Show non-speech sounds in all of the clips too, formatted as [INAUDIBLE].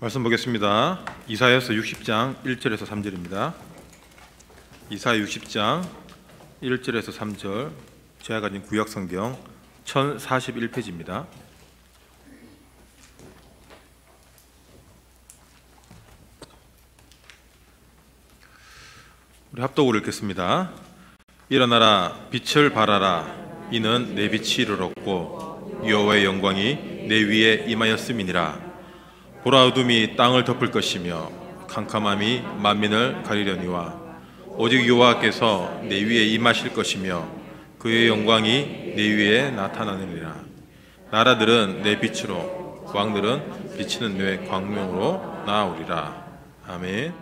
말씀 보겠습니다. 이사야서 60장 1절에서 3절입니다. 이사야 60장 1절에서 3절 제가 가진 구약 성경 1041페이지입니다. 우리 합독으로 읽겠습니다. 일어나라 빛을 발하라 이는 내 빛이 이르렀고 여호와의 영광이 내 위에 임하였음이니라 보라 어둠이 땅을 덮을 것이며 캄캄함이 만민을 가리려니와 오직 여호와께서 내 위에 임하실 것이며 그의 영광이 내 위에 나타나느니라 나라들은 내 빛으로 왕들은 비치는 내 광명으로 나오리라 아멘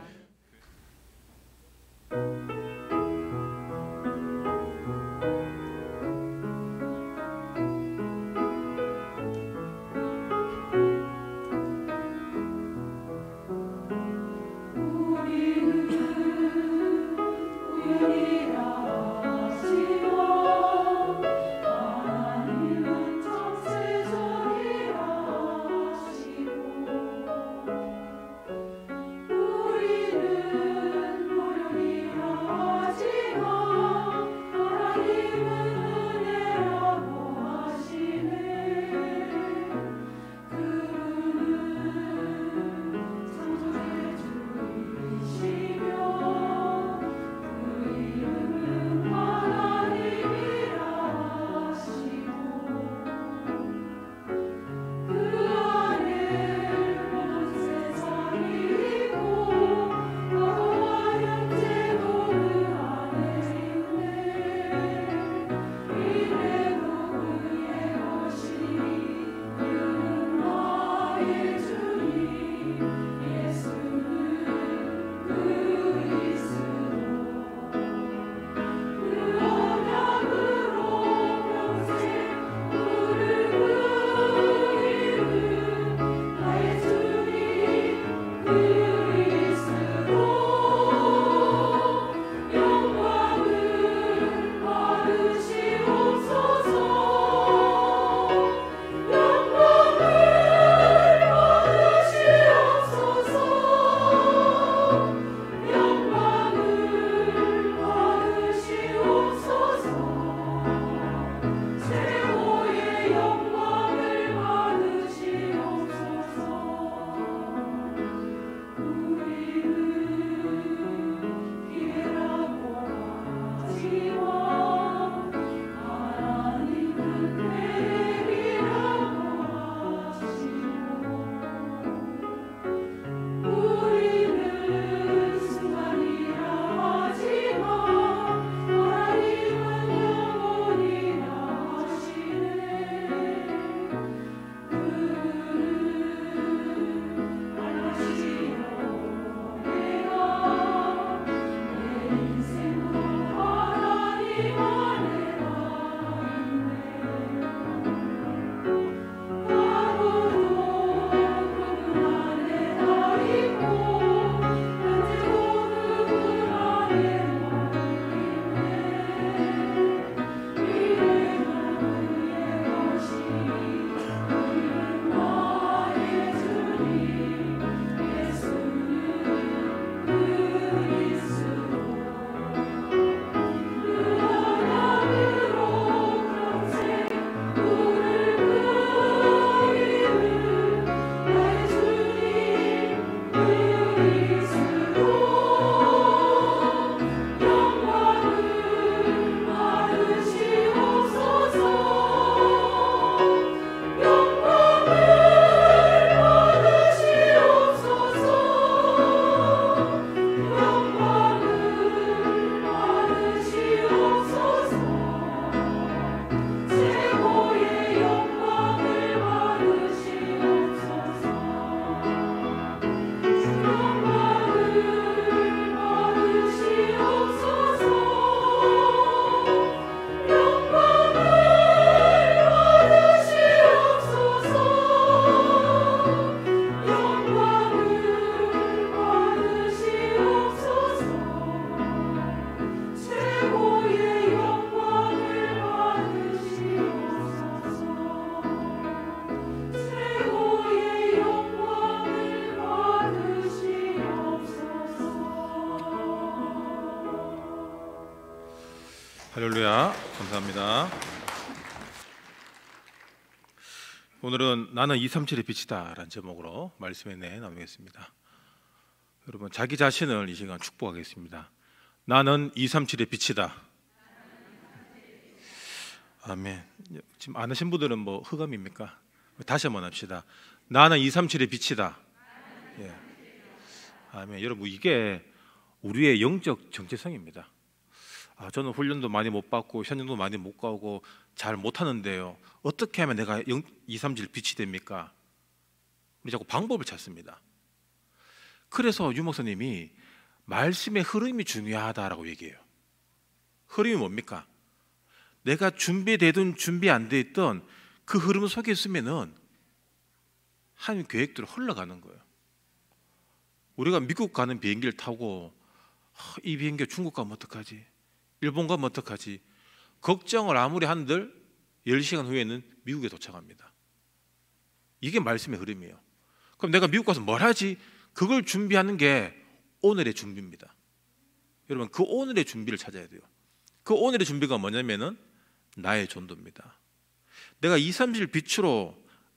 나는 237의 빛이다라는 제목으로 말씀의 내 나누겠습니다. 여러분 자기 자신을 이 시간 축복하겠습니다. 나는 237의 빛이다. 아멘. 지금 아는 분들은 뭐 흑암입니까? 다시 한번 합시다. 나는 237의 빛이다. 예. 아멘. 여러분 이게 우리의 영적 정체성입니다. 아, 저는 훈련도 많이 못 받고 현장도 많이 못 가고 잘 못하는데요. 어떻게 하면 내가 0, 2, 3 7 빛이 됩니까? 우리 자꾸 방법을 찾습니다. 그래서 유목사님이 말씀의 흐름이 중요하다라고 얘기해요. 흐름이 뭡니까? 내가 준비되든 준비 안 돼있그 흐름 속에 있으면은 하 계획대로 흘러가는 거예요. 우리가 미국 가는 비행기를 타고 아, 이 비행기 중국 가면 어떡하지? 일본 가면 어떡하지? 걱정을 아무리 한들 10시간 후에는 미국에 도착합니다. 이게 말씀의 흐름이에요. 그럼 내가 미국 가서 뭘 하지? 그걸 준비하는 게 오늘의 준비입니다. 여러분 그 오늘의 준비를 찾아야 돼요. 그 오늘의 준비가 뭐냐면은 나의 존도입니다. 내가 2, 3일 빛으로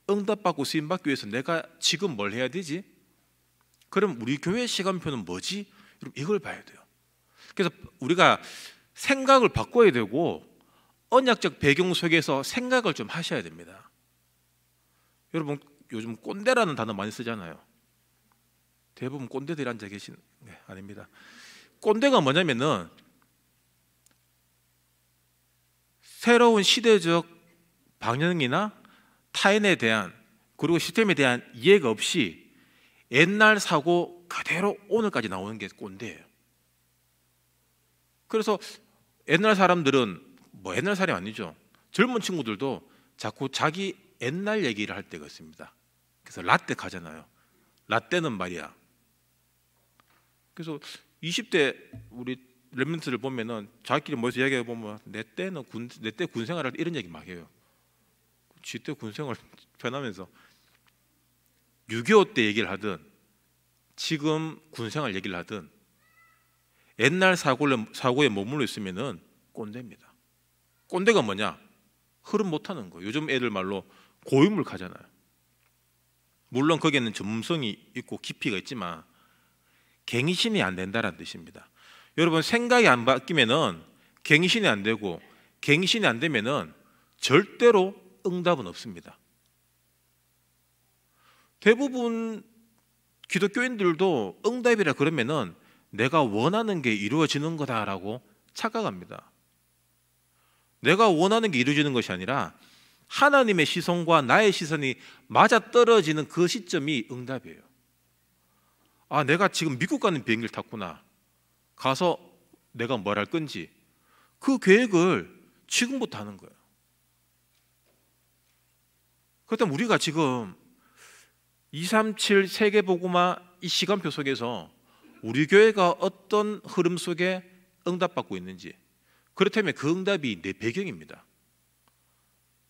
응답받고 쓰임받기 위해서 내가 지금 뭘 해야 되지? 그럼 우리 교회 시간표는 뭐지? 이걸 봐야 돼요. 그래서 우리가 생각을 바꿔야 되고 언약적 배경 속에서 생각을 좀 하셔야 됩니다. 여러분 요즘 꼰대라는 단어 많이 쓰잖아요. 대부분 꼰대들 앉아 계신 네, 아닙니다. 꼰대가 뭐냐면은 새로운 시대적 방향이나 타인에 대한 그리고 시스템에 대한 이해가 없이 옛날 사고 그대로 오늘까지 나오는 게 꼰대예요. 그래서 옛날 사람들은 뭐 옛날 사람이 아니죠. 젊은 친구들도 자꾸 자기 옛날 얘기를 할 때가 있습니다. 그래서 라떼 가잖아요. 라떼는 말이야. 그래서 20대 우리 랩런트를 보면은 자기끼리 모여서 이기해 보면 내 때는 군내때 군생활할 때 이런 얘기 막 해요. 지때 군생활 변하면서 [LAUGHS] 6.25때 얘기를 하든 지금 군생활 얘기를 하든 옛날 사고를, 사고에 머물러 있으면은 꼰대입니다. 꼰대가 뭐냐? 흐름 못하는 거. 요즘 애들 말로 고유물 가잖아요. 물론 거기에는 전문성이 있고 깊이가 있지만 갱신이 안된다는 뜻입니다. 여러분 생각이 안 바뀌면은 갱신이 안 되고 갱신이 안 되면은 절대로 응답은 없습니다. 대부분 기독교인들도 응답이라 그러면은 내가 원하는 게 이루어지는 거다라고 착각합니다. 내가 원하는 게 이루어지는 것이 아니라 하나님의 시선과 나의 시선이 맞아 떨어지는 그 시점이 응답이에요. 아, 내가 지금 미국 가는 비행기를 탔구나. 가서 내가 뭘 할 건지 그 계획을 지금부터 하는 거예요. 그렇다면 우리가 지금 237 세계 보고마 이 시간표 속에서 우리 교회가 어떤 흐름 속에 응답받고 있는지 그렇다면 그 응답이 내 배경입니다.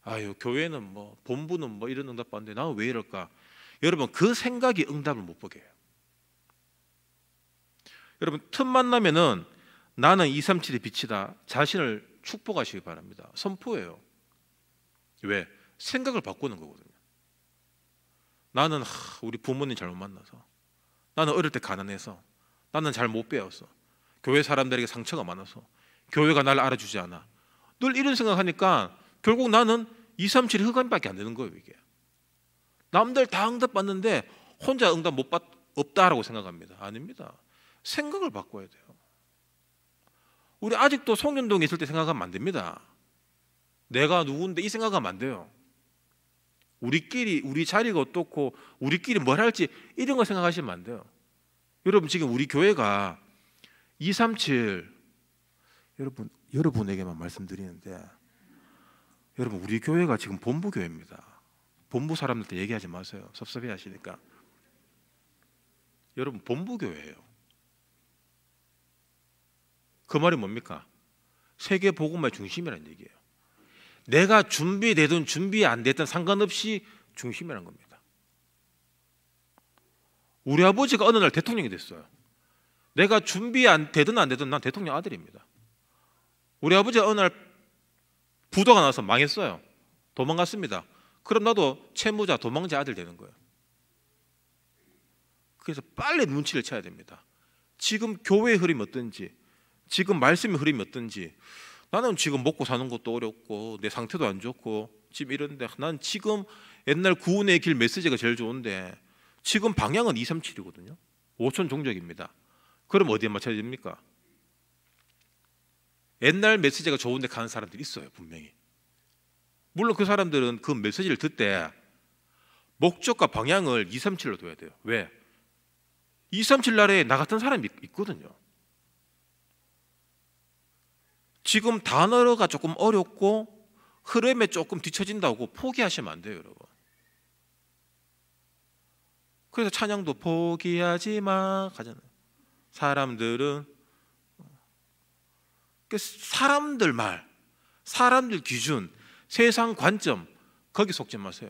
아유 교회는 뭐 본부는 뭐 이런 응답 받는데 나는 왜 이럴까? 여러분 그 생각이 응답을 못 보게 해요. 여러분 틈만 나면은 나는 237의 빛이다. 자신을 축복하시기 바랍니다. 선포예요. 왜? 생각을 바꾸는 거거든요. 나는 하, 우리 부모님 잘못 만나서 나는 어릴 때 가난해서 나는 잘 못 배웠어. 교회 사람들에게 상처가 많아서 교회가 나를 알아주지 않아. 늘 이런 생각하니까 결국 나는 2, 3, 7 흑암밖에 안 되는 거예요, 이게. 남들 다 응답받는데 혼자 응답 못 받, 없다라고 생각합니다. 아닙니다. 생각을 바꿔야 돼요. 우리 아직도 송년동에 있을 때 생각하면 안 됩니다. 내가 누군데 이 생각하면 안 돼요. 우리끼리 우리 자리가 어떻고 우리끼리 뭘 할지 이런 거 생각하시면 안 돼요. 여러분 지금 우리 교회가 237 여러분 여러분에게만 말씀드리는데 여러분 우리 교회가 지금 본부 교회입니다. 본부 사람들한테 얘기하지 마세요. 섭섭해하시니까. 여러분 본부 교회예요. 그 말이 뭡니까? 세계 복음의 중심이라는 얘기예요. 내가 준비되든 준비 안 됐든 상관없이 중심이라는 겁니다. 우리 아버지가 어느 날 대통령이 됐어요. 내가 준비 안 되든 안 되든 난 대통령 아들입니다. 우리 아버지 어느 날 부도가 나서 망했어요. 도망갔습니다. 그럼 나도 채무자, 도망자 아들 되는 거예요. 그래서 빨리 눈치를 채야 됩니다. 지금 교회의 흐름이 어떤지, 지금 말씀의 흐름이 어떤지, 나는 지금 먹고 사는 것도 어렵고, 내 상태도 안 좋고, 지금 이런데, 난 지금 옛날 구운의 길 메시지가 제일 좋은데, 지금 방향은 237이거든요. 5천 종족입니다. 그럼 어디에 맞춰야 됩니까? 옛날 메시지가 좋은데 가는 사람들이 있어요, 분명히. 물론 그 사람들은 그 메시지를 듣때 목적과 방향을 237로 둬야 돼요. 왜? 237 날에 나 같은 사람이 있거든요. 지금 단어가 조금 어렵고 흐름에 조금 뒤처진다고 포기하시면 안 돼요, 여러분. 그래서 찬양도 포기하지 마 하잖아요. 사람들은 그 사람들 말, 사람들 기준, 세상 관점 거기 속지 마세요.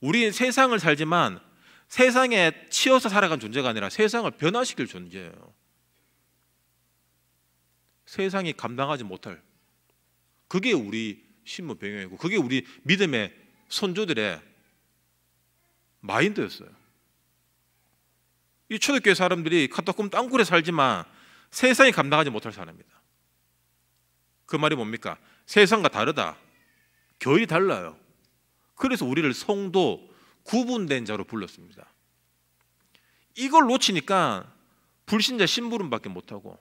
우리는 세상을 살지만 세상에 치여서 살아간 존재가 아니라 세상을 변화시킬 존재예요. 세상이 감당하지 못할 그게 우리 신문 배경이고 그게 우리 믿음의 선조들의 마인드였어요. 이 초대교회 사람들이 카타콤 땅굴에 살지만 세상이 감당하지 못할 사람입니다. 그 말이 뭡니까? 세상과 다르다. 결이 달라요. 그래서 우리를 성도 구분된 자로 불렀습니다. 이걸 놓치니까 불신자 심부름밖에 못하고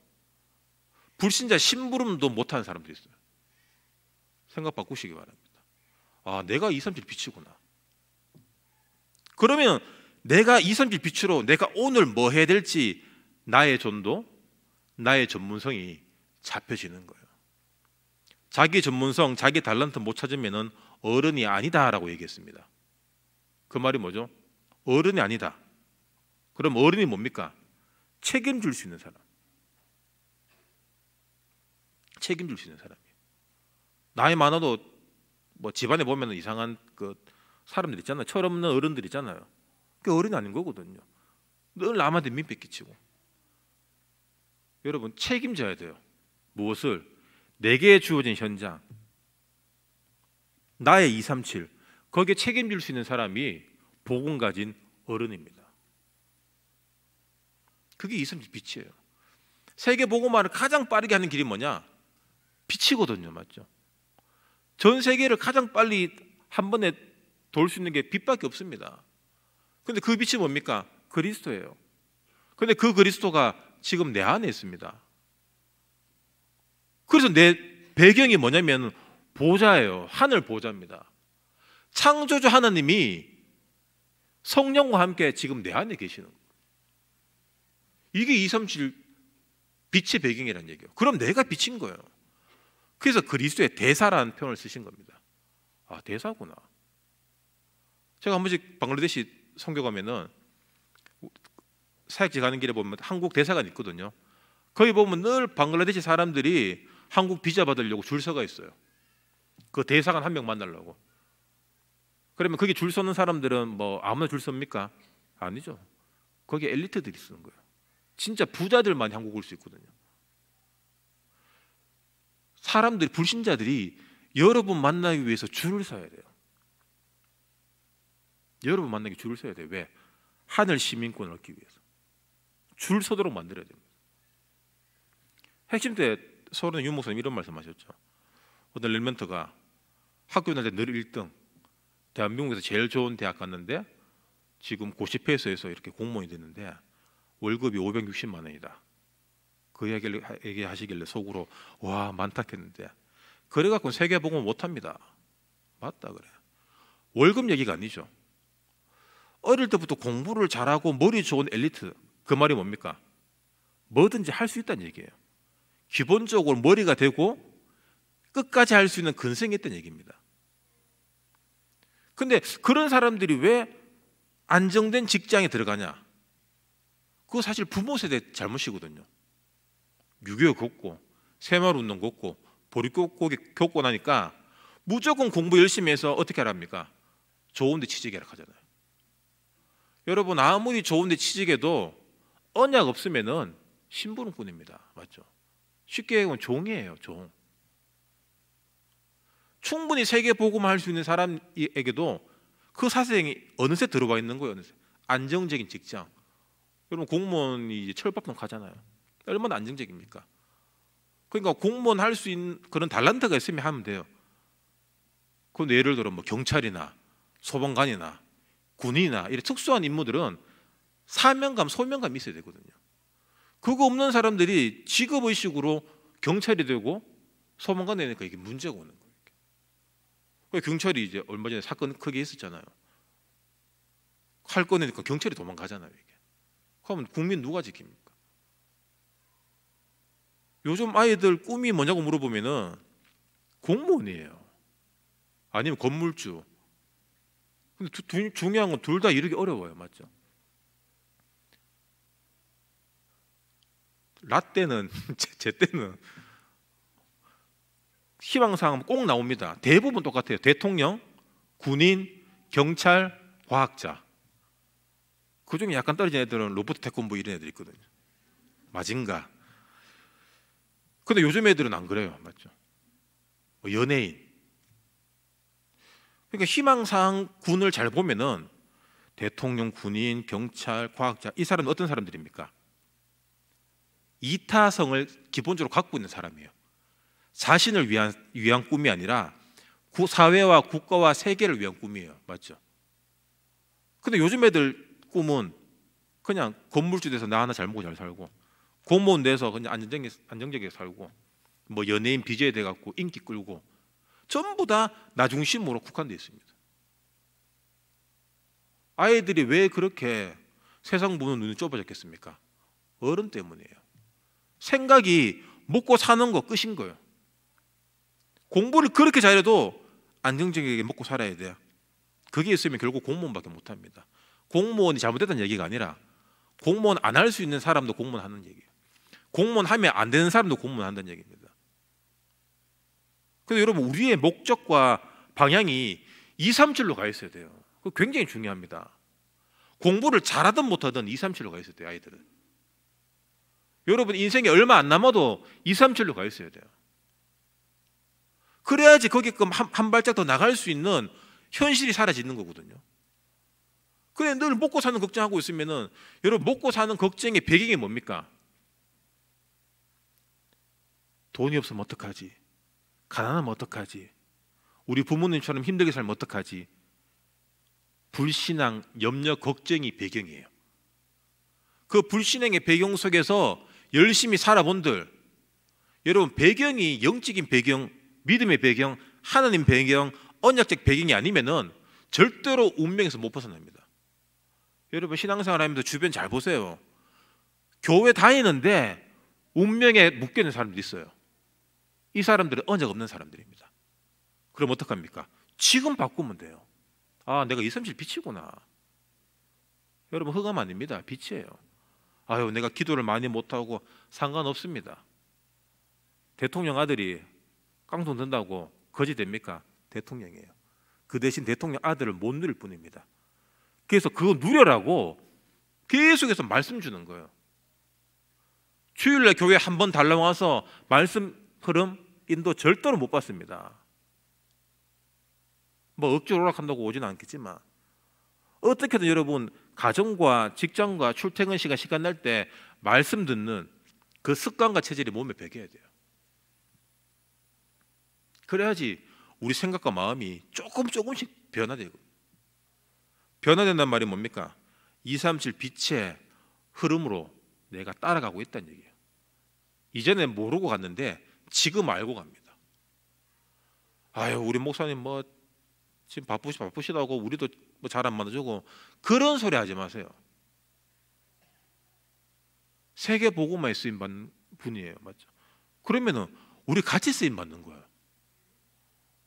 불신자 심부름도 못하는 사람도 있어요. 생각 바꾸시기 바랍니다. 아, 내가 이삼질 빛이구나. 그러면 내가 이삼질 빛으로 내가 오늘 뭐 해야 될지 나의 존도 나의 전문성이 잡혀지는 거예요. 자기 전문성, 자기 달란트 못찾으면 어른이 아니다라고 얘기했습니다. 그 말이 뭐죠? 어른이 아니다. 그럼 어른이 뭡니까? 책임질 수 있는 사람. 책임질 수 있는 사람이에요. 나이 많아도 뭐 집안에 보면 이상한 그 사람들 있잖아요. 철없는 어른들 있잖아요. 그게 어른이 아닌 거거든요. 늘 남한테 민폐 끼치고. 여러분 책임져야 돼요. 무엇을? 내게 주어진 현장, 나의 237 거기에 책임질 수 있는 사람이 복음 가진 어른입니다. 그게 237 빛이에요. 세계 복음화를 가장 빠르게 하는 길이 뭐냐? 빛이거든요, 맞죠? 전 세계를 가장 빨리 한 번에 돌 수 있는 게 빛밖에 없습니다. 근데 그 빛이 뭡니까? 그리스도예요. 근데 그 그리스도가 지금 내 안에 있습니다. 그래서 내 배경이 뭐냐면 보좌예요. 하늘 보좌입니다. 창조주 하나님이 성령과 함께 지금 내 안에 계시는 거예요. 이게 2, 3, 7 빛의 배경이라는 얘기예요. 그럼 내가 빛인 거예요. 그래서 그리스도의 대사라는 표현을 쓰신 겁니다. 아, 대사구나. 제가 한 번씩 방글라데시 선교 가면은 사역지 가는 길에 보면 한국 대사관 있거든요. 거기 보면 늘 방글라데시 사람들이 한국 비자 받으려고 줄 서가 있어요. 그 대사관 한 명 만나려고. 그러면 거기 줄 서는 사람들은 뭐 아무나 줄 섭니까? 아니죠. 거기 엘리트들이 쓰는 거예요. 진짜 부자들만 한국 올 수 있거든요. 사람들이 불신자들이 여러분 만나기 위해서 줄을 서야 돼요. 여러분 만나기 줄을 서야 돼요. 왜? 하늘 시민권을 얻기 위해서. 줄 서도록 만들어야 됩니다. 핵심 때 서울의 유 목사님 이런 말씀하셨죠. 어떤 렐멘트가 학교 다닐 때늘 1등, 대한민국에서 제일 좋은 대학 갔는데 지금 고시패스에서 이렇게 공무원이 됐는데 월급이 560만 원이다. 그 이야기를 얘기하시길래 속으로 와 많다 했는데 그래 갖고 세계 보고 못합니다. 맞다 그래. 월급 얘기가 아니죠. 어릴 때부터 공부를 잘하고 머리 좋은 엘리트 그 말이 뭡니까? 뭐든지 할 수 있다는 얘기예요. 기본적으로 머리가 되고 끝까지 할 수 있는 근성이 었다는 얘기입니다. 근데 그런 사람들이 왜 안정된 직장에 들어가냐? 그거 사실 부모 세대 잘못이거든요. 유교 겪고 새마을 운동 겪고 보리 겪고 겪고 나니까 무조건 공부 열심히 해서 어떻게 하랍니까? 좋은데 취직해라 하잖아요. 여러분 아무리 좋은데 취직해도 언약 없으면은 신부름꾼입니다. 맞죠? 쉽게 얘기하면 종이에요, 종. 충분히 세계 보고만 할수 있는 사람에게도 그 사생이 어느새 들어와 있는 거예요, 어느새. 안정적인 직장. 여러분 공무원이 이제 철밥통 가잖아요. 얼마나 안정적입니까? 그러니까 공무원 할 수 있는 그런 달란트가 있으면 하면 돼요. 그런데 예를 들어 뭐 경찰이나 소방관이나 군인이나 이런 특수한 임무들은 사명감, 소명감이 있어야 되거든요. 그거 없는 사람들이 직업의식으로 경찰이 되고 소방관 되니까 이게 문제가 오는 거예요. 그러니까 경찰이 이제 얼마 전에 사건 크게 있었잖아요. 할 꺼내니까 경찰이 도망가잖아요. 이게. 그러면 국민 누가 지킵니까? 요즘 아이들 꿈이 뭐냐고 물어보면은 공무원이에요. 아니면 건물주. 근데 두, 두, 중요한 건 둘 다 이루기 어려워요, 맞죠? 라떼는 [LAUGHS] 제, 제 때는 희망사항 꼭 나옵니다. 대부분 똑같아요. 대통령, 군인, 경찰, 과학자. 그 중에 약간 떨어진 애들은 로봇 태권부 이런 애들 있거든요. 맞은가? 근데 요즘 애들은 안 그래요. 맞죠? 뭐 연예인. 그러니까 희망사항 군을 잘 보면은 대통령, 군인, 경찰, 과학자 이 사람은 어떤 사람들입니까? 이타성을 기본적으로 갖고 있는 사람이에요. 자신을 위한 위한 꿈이 아니라 구, 사회와 국가와 세계를 위한 꿈이에요. 맞죠? 근데 요즘 애들 꿈은 그냥 건물주 돼서 나 하나 잘 먹고 잘 살고 공무원 돼서 그냥 안정적이, 안정적이게 살고 뭐 연예인 BJ 돼 갖고 인기 끌고 전부 다 나 중심으로 국한돼 있습니다. 아이들이 왜 그렇게 세상 보는 눈이 좁아졌겠습니까? 어른 때문이에요. 생각이 먹고 사는 거 끝인 거예요. 공부를 그렇게 잘해도 안정적이게 먹고 살아야 돼요. 그게 있으면 결국 공무원밖에 못 합니다. 공무원이 잘못됐다는 얘기가 아니라 공무원 안 할 수 있는 사람도 공무원 하는 얘기예요. 공무원 하면 안 되는 사람도 공무원 한다는 얘기입니다. 그래서 여러분 우리의 목적과 방향이 2, 3, 7로 가 있어야 돼요. 그 굉장히 중요합니다. 공부를 잘하든 못하든 2, 3, 7로 가 있어야 돼요, 아이들은. 여러분 인생이 얼마 안 남아도 2, 3절로 가 있어야 돼요. 그래야지 거기끔 그 한, 한 발짝 더 나갈 수 있는 현실이 사라지는 거거든요. 근데 늘 먹고 사는 걱정하고 있으면은 여러분 먹고 사는 걱정의 배경이 뭡니까? 돈이 없으면 어떡하지? 가난하면 어떡하지? 우리 부모님처럼 힘들게 살면 어떡하지? 불신앙, 염려, 걱정이 배경이에요. 그 불신앙의 배경 속에서 열심히 살아본들 여러분 배경이 영적인 배경, 믿음의 배경, 하나님 배경, 언약적 배경이 아니면은 절대로 운명에서 못 벗어납니다. 여러분 신앙생활 하면서 주변 잘 보세요. 교회 다니는데 운명에 묶여 있는 사람들이 있어요. 이 사람들은 언약 없는 사람들입니다. 그럼 어떡합니까? 지금 바꾸면 돼요. 아, 내가 이 섬실 빛이구나. 여러분 흑암 아닙니다. 빛이에요. 아유 내가 기도를 많이 못하고 상관없습니다. 대통령 아들이 깡통 든다고 거지 됩니까? 대통령이에요. 그 대신 대통령 아들을 못 누릴 뿐입니다. 그래서 그거 누려라고 계속해서 말씀 주는 거예요. 주일날 교회 한 번 달라 와서 말씀 흐름 인도 절대로 못 받습니다. 뭐 억지로 오락한다고 오진 않겠지만 어떻게든 여러분 가정과 직장과 출퇴근 시간 시간 날 때 말씀 듣는 그 습관과 체질이 몸에 배겨야 돼요. 그래야지 우리 생각과 마음이 조금 조금씩 변화되고 변화된다는 말이 뭡니까? 237 빛의 흐름으로 내가 따라가고 있다는 얘기예요. 이전엔 모르고 갔는데 지금 알고 갑니다. 아유 우리 목사님 뭐 지금 바쁘시 바쁘시다고 우리도 뭐잘안만아주고 그런 소리 하지 마세요. 세계 보고만 쓰임 받는 분이에요, 맞죠? 그러면은 우리 같이 쓰임 받는 거예요.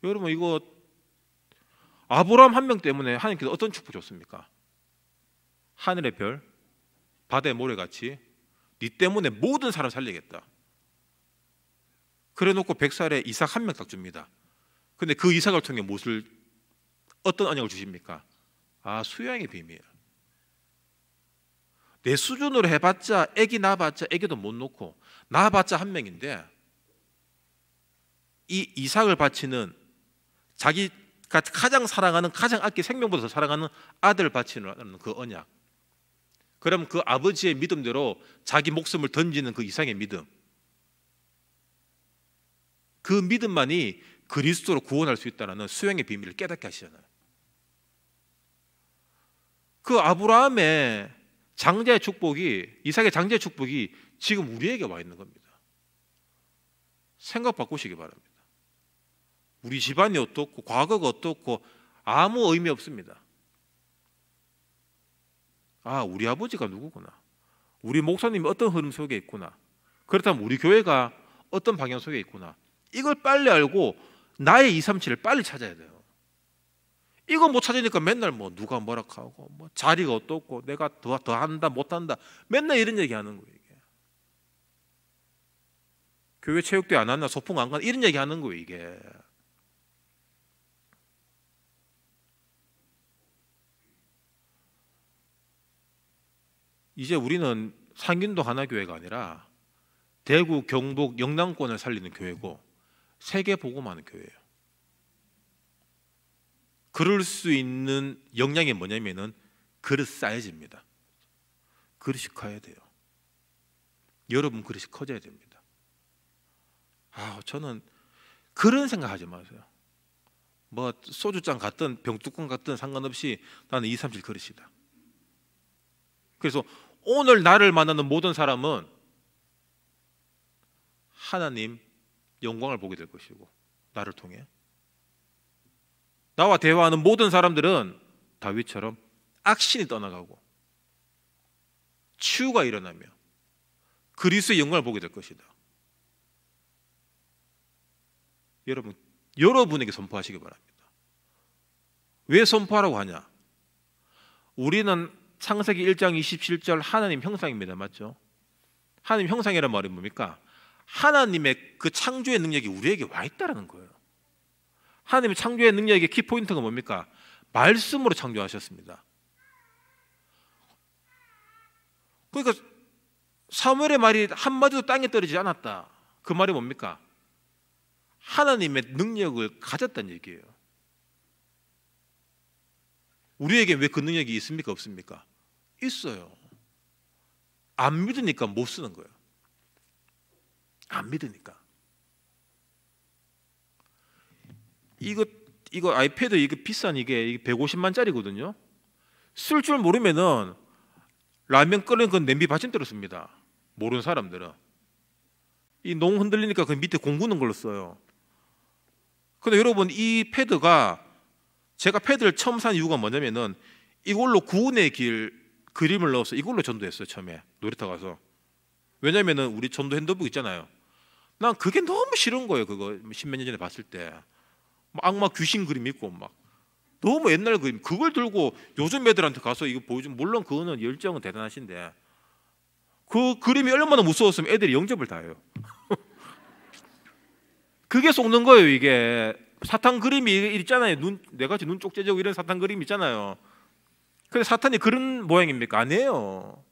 여러분 이거 아브라함 한명 때문에 하나님께서 어떤 축복 줬습니까? 하늘의 별, 바다의 모래같이 네 때문에 모든 사람 살리겠다. 그래놓고 백살에 이삭 한 명 딱 줍니다. 근데 그 이삭을 통해 무엇을 어떤 언약을 주십니까? 아 수양의 비밀. 내 수준으로 해봤자 애기 낳아봤자 애기도 못 놓고 낳아봤자 한 명인데 이 이삭을 바치는 자기가 가장 사랑하는 가장 아끼 생명보다 더 사랑하는 아들을 바치는 그 언약. 그럼 그 아버지의 믿음대로 자기 목숨을 던지는 그 이상의 믿음. 그 믿음만이 그리스도로 구원할 수 있다는 수행의 비밀을 깨닫게 하시잖아요. 그 아브라함의 장자의 축복이 이삭의 장자의 축복이 지금 우리에게 와 있는 겁니다. 생각 바꾸시기 바랍니다. 우리 집안이 어떻고 과거가 어떻고 아무 의미 없습니다. 아, 우리 아버지가 누구구나. 우리 목사님이 어떤 흐름 속에 있구나. 그렇다면 우리 교회가 어떤 방향 속에 있구나. 이걸 빨리 알고 나의 237을 빨리 찾아야 돼요. 이거 못 찾으니까 맨날 뭐 누가 뭐라 하고 뭐 자리가 어떻고 내가 더, 더 한다 못 한다 맨날 이런 얘기 하는 거예요 이게. 교회 체육대 안왔나 소풍 안 가나 이런 얘기 하는 거예요 이게 이제 우리는 상균도 하나 교회가 아니라 대구 경북 영남권을 살리는 교회고 세계 보고만은 교회예요 그럴 수 있는 역량이 뭐냐면은 그릇 쌓이즈니다 그릇이 커야 돼요. 여러분 그릇이 커져야 됩니다. 아, 저는 그런 생각하지 마세요. 뭐 소주잔 같든 병뚜껑 같든 상관없이 나는 2, 3, 7 그릇이다. 그래서 오늘 나를 만나는 모든 사람은 하나님 영광을 보게 될 것이고 나를 통해 나와 대화하는 모든 사람들은 다윗처럼 악신이 떠나가고 치유가 일어나며 그리스의 영광을 보게 될 것이다. 여러분, 여러분에게 선포하시기 바랍니다. 왜 선포하라고 하냐? 우리는 창세기 1장 27절 하나님 형상입니다. 맞죠? 하나님 형상이란 말이 뭡니까? 하나님의 그 창조의 능력이 우리에게 와 있다라는 거예요. 하나님의 창조의 능력의 키포인트가 뭡니까? 말씀으로 창조하셨습니다. 그러니까 사무엘의 말이 한마디도 땅에 떨어지지 않았다. 그 말이 뭡니까? 하나님의 능력을 가졌다는 얘기예요. 우리에게 왜 그 능력이 있습니까? 없습니까? 있어요. 안 믿으니까 못 쓰는 거예요. 안 믿으니까. 이거 이거 아이패드 이거 비싼 이게 150만짜리거든요. 쓸 줄 모르면은 라면 끓는 건 냄비 받침대로 씁니다. 모르는 사람들은 이 농 흔들리니까 그 밑에 공구는 걸로 써요. 근데 여러분 이 패드가 제가 패드를 처음 산 이유가 뭐냐면은 이걸로 구운의 길 그림을 넣어서 이걸로 전도했어요 처음에 놀이터 가서 왜냐면은 우리 전도 핸드북 있잖아요. 난 그게 너무 싫은 거예요 그거 십몇 년 전에 봤을 때. 악마 귀신 그림 있고 막 너무 옛날 그림 그걸 들고 요즘 애들한테 가서 이거 보여주면 물론 그거는 열정은 대단하신데 그 그림이 얼마나 무서웠으면 애들이 영접을 다해요. [LAUGHS] 그게 속는 거예요 이게 사탄 그림이 있잖아요 눈 내가지 네 눈 쪽제적 이런 사탄 그림 있잖아요. 근데 사탄이 그런 모양입니까? 아니에요.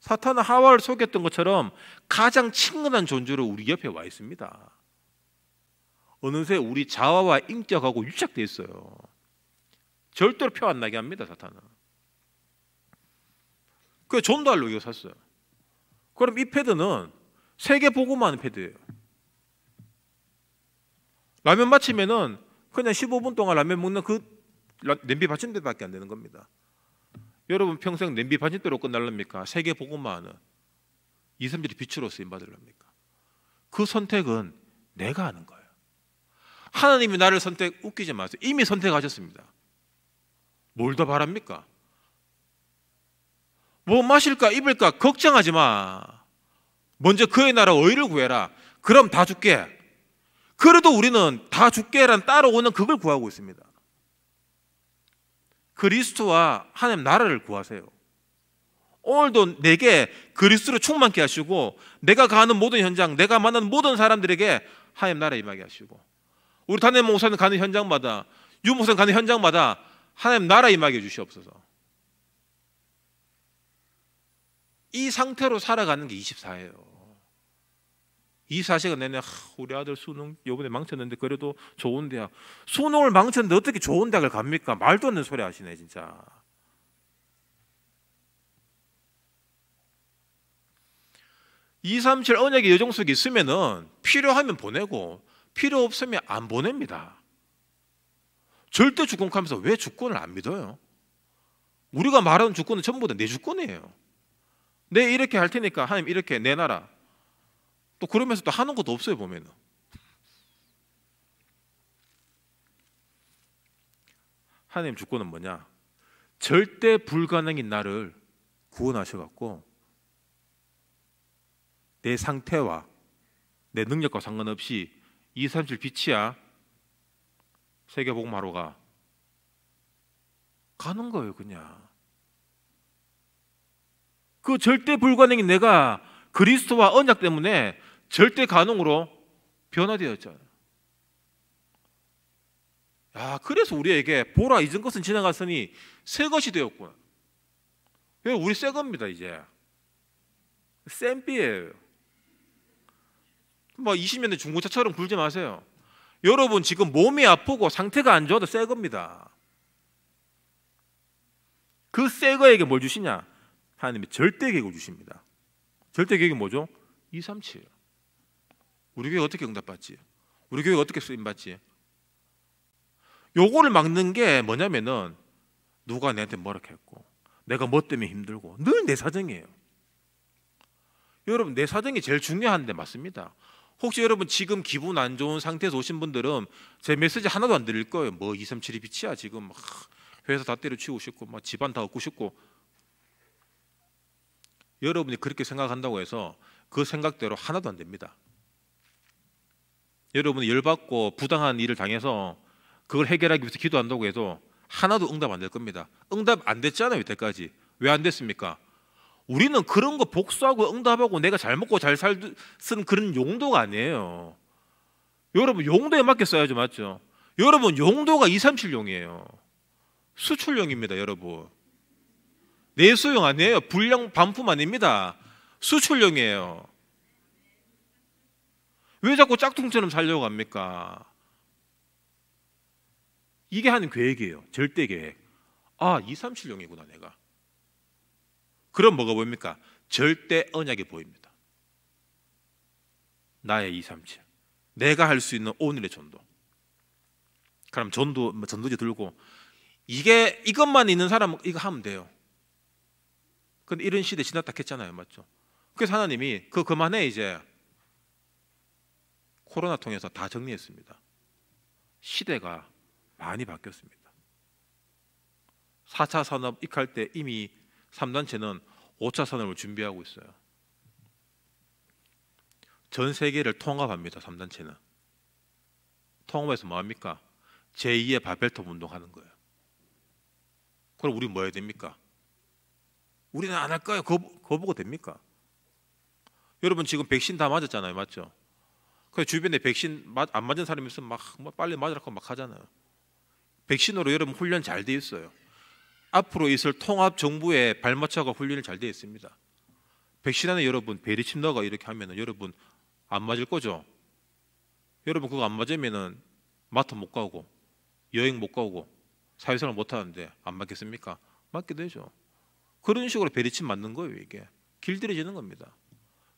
사탄은 하와를 속였던 것처럼 가장 친근한 존재로 우리 옆에 와 있습니다. 어느새 우리 자아와 인격하고 유착돼 있어요. 절대로 표 안 나게 합니다, 사탄은. 그 전달로 이거 샀어요. 그럼 이 패드는 세계 보고만 패드예요. 라면 마치면은 그냥 15분 동안 라면 먹는 그 냄비 받침대밖에 안 되는 겁니다. 여러분 평생 냄비 받침대로 끝날랍니까? 세계 보고만은 이선들이 빛으로 쓰임 받을랍니까? 그 선택은 내가 하는 거예요. 하나님이 나를 선택 웃기지 마세요. 이미 선택하셨습니다. 뭘 더 바랍니까? 뭐 마실까 입을까 걱정하지 마. 먼저 그의 나라 의를 구해라. 그럼 다 줄게. 그래도 우리는 다 줄게란 따라오는 그걸 구하고 있습니다. 그리스도와 하나님 나라를 구하세요. 오늘도 내게 그리스도로 충만케 하시고 내가 가는 모든 현장, 내가 만난 모든 사람들에게 하나님 나라 임하게 하시고 우리 단임 목사님 가는 현장마다 유 목사님 가는 현장마다 하나님 나라 임하게 주시옵소서. 이 상태로 살아가는 게 24예요. 24시간 내내 우리 아들 수능 요번에 망쳤는데 그래도 좋은 대학 수능을 망쳤는데 어떻게 좋은 대학을 갑니까? 말도 안 되는 소리 하시네 진짜 이삼칠 언약의 여정 속에 있으면 필요하면 보내고 필요 없으면 안 보냅니다. 절대 주권하면서 왜 주권을 안 믿어요? 우리가 말하는 주권은 전부 다 내 주권이에요. 내 이렇게 할 테니까 하나님 이렇게 내놔라. 또 그러면서 또 하는 것도 없어요 보면은. 하나님 주권은 뭐냐? 절대 불가능인 나를 구원하셔갖고 내 상태와 내 능력과 상관없이 237 빛이야. 세계복음화로 가. 가는 거예요, 그냥. 그 절대 불가능이 내가 그리스도와 언약 때문에 절대 가능으로 변화되었잖아요. 야, 그래서 우리에게 보라 잊은 것은 지나갔으니 새 것이 되었구나. 우리 새 겁니다, 이제. 샘비예요. 뭐 20년대 중고차처럼 굴지 마세요. 여러분 지금 몸이 아프고 상태가 안 좋아도 새 겁니다. 그 새 거에게 뭘 주시냐? 하나님이 절대 계획을 주십니다. 절대 계획이 뭐죠? 2, 3, 7. 우리 교회 어떻게 응답받지? 우리 교회 어떻게 쓰임받지? 요거를 막는 게 뭐냐면은 누가 내한테 뭐라 했고 내가 뭐 때문에 힘들고 늘 내 사정이에요. 여러분 내 사정이 제일 중요한데 맞습니다. 혹시 여러분 지금 기분 안 좋은 상태에서 오신 분들은 제 메시지 하나도 안 들릴 거예요. 뭐 2, 3, 7이 빛이야 지금 막 회사 다 때려치우고 싶고 막 뭐 집안 다 얻고 싶고 여러분이 그렇게 생각한다고 해서 그 생각대로 하나도 안 됩니다. 여러분이 열받고 부당한 일을 당해서 그걸 해결하기 위해서 기도한다고 해도 하나도 응답 안 될 겁니다. 응답 안 됐잖아요, 이때까지. 왜 안 됐습니까? 우리는 그런 거 복수하고 응답하고 내가 잘 먹고 잘 쓴 그런 용도가 아니에요. 여러분 용도에 맞게 써야죠, 맞죠? 여러분 용도가 237용이에요. 수출용입니다, 여러분. 내수용 아니에요. 불량 반품 아닙니다. 수출용이에요. 왜 자꾸 짝퉁처럼 살려고 합니까? 이게 하는 계획이에요. 절대 계획. 아, 237용이구나, 내가. 그럼 뭐가 보입니까? 절대 언약이 보입니다. 나의 237. 내가 할 수 있는 오늘의 전도. 그럼 전도 전도지 들고 이게 이것만 있는 사람 이거 하면 돼요. 근데 이런 시대 지났다 했잖아요. 맞죠? 그래서 하나님이 그 그만해 이제 코로나 통해서 다 정리했습니다. 시대가 많이 바뀌었습니다. 4차 산업 익할 때 이미 3단체는 5차 산업을 준비하고 있어요. 전 세계를 통합합니다. 3단체는. 통합해서 뭐합니까? 제2의 바벨탑 운동하는 거예요. 그럼 우리 뭐 해야 됩니까? 우리는 안 할거예요 그거, 그거 보고 됩니까? 여러분 지금 백신 다 맞았잖아요. 맞죠? 그 주변에 백신 안 맞은 사람이 있으면 막, 막 뭐 빨리 맞으라고 막 하잖아요. 백신으로 여러분 훈련 잘 돼 있어요. 앞으로 있을 통합 정부의 발맞춰가 훈련이 잘 되어 있습니다. 백신 안에 여러분 베리침 넣가 이렇게 하면은 여러분 안 맞을 거죠. 여러분 그거 안 맞으면은 마트 못 가고 여행 못 가고 사회생활 못 하는데 안 맞겠습니까? 맞게 되죠. 그런 식으로 베리침 맞는 거예요 이게 길들여지는 겁니다.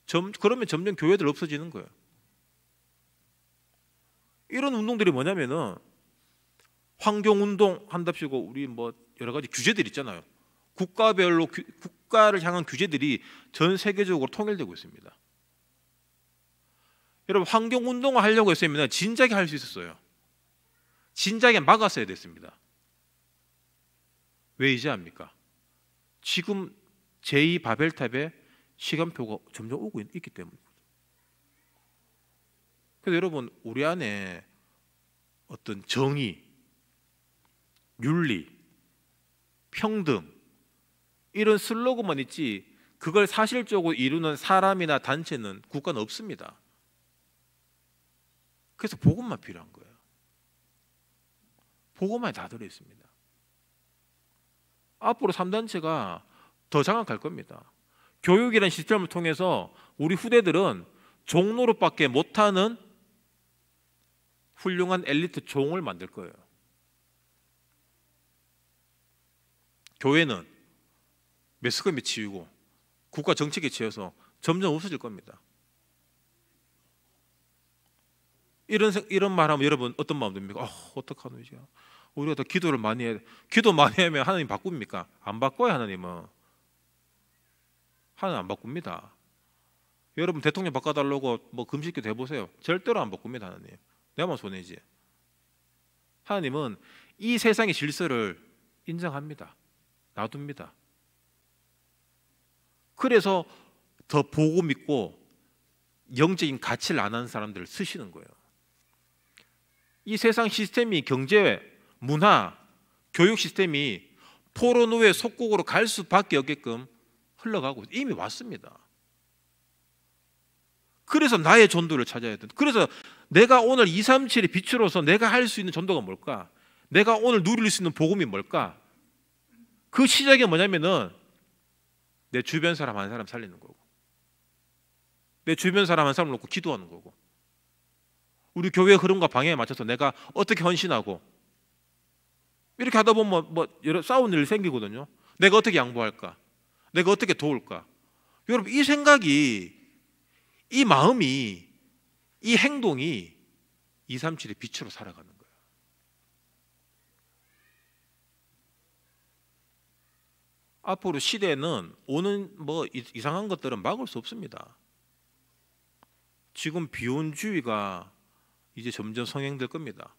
점, 그러면 점점 교회들 없어지는 거예요. 이런 운동들이 뭐냐면은 환경 운동 한답시고 우리 뭐 여러 가지 규제들 이 있잖아요. 국가별로 규, 국가를 향한 규제들이 전 세계적으로 통일되고 있습니다. 여러분 환경 운동을 하려고 했으면 진작에 할 수 있었어요. 진작에 막았어야 됐습니다. 왜 이제 합니까? 지금 제2 바벨탑의 시간표가 점점 오고 있, 기 때문입니다. 그래서 여러분 우리 안에 어떤 정의, 윤리, 평등 이런 슬로건만 있지 그걸 사실적으로 이루는 사람이나 단체는 국가는 없습니다. 그래서 복음만 필요한 거예요. 복음만다 들어 있습니다. 앞으로 3단체가 더 장악할 겁니다. 교육이라는 시스템을 통해서 우리 후대들은 종로로밖에 못하는 훌륭한 엘리트 종을 만들 거예요. 교회는 매스컴에 치우고 국가 정책에 치여서 점점 없어질 겁니다. 이런 이런 말하면 여러분 어떤 마음 듭니까? 어, 어떡하노 이제 우리가 더 기도를 많이 해 기도 많이 하면 하나님 바꿉니까? 안 바꿔요 하나님은 하나님 안 바꿉니다. 여러분 대통령 바꿔달라고 뭐 금식기도 해보세요. 절대로 안 바꿉니다 하나님. 내만 손해지. 하나님은 이 세상의 질서를 인정합니다. 놔둡니다. 그래서 더 보고 믿고 영적인 가치를 안 하는 사람들을 쓰시는 거예요. 이 세상 시스템이 경제, 문화, 교육 시스템이 포론 후에 속국으로 갈 수밖에 없게끔 흘러가고 이미 왔습니다. 그래서 나의 전도를 찾아야 된다. 그래서 내가 오늘 237의 빛으로서 내가 할 수 있는 전도가 뭘까? 내가 오늘 누릴 수 있는 복음이 뭘까? 그 시작이 뭐냐면은 내 주변 사람 한 사람 살리는 거고 내 주변 사람 한 사람 놓고 기도하는 거고 우리 교회 흐름과 방향에 맞춰서 내가 어떻게 헌신하고 이렇게 하다 보면 뭐, 뭐 여러 싸운 일이 생기거든요. 내가 어떻게 양보할까? 내가 어떻게 도울까? 여러분 이 생각이 이 마음이 이 행동이 237의 빛으로 살아가는 앞으로 시대는 오는 뭐 이상한 것들은 막을 수 없습니다. 지금 비혼주의가 이제 점점 성행될 겁니다.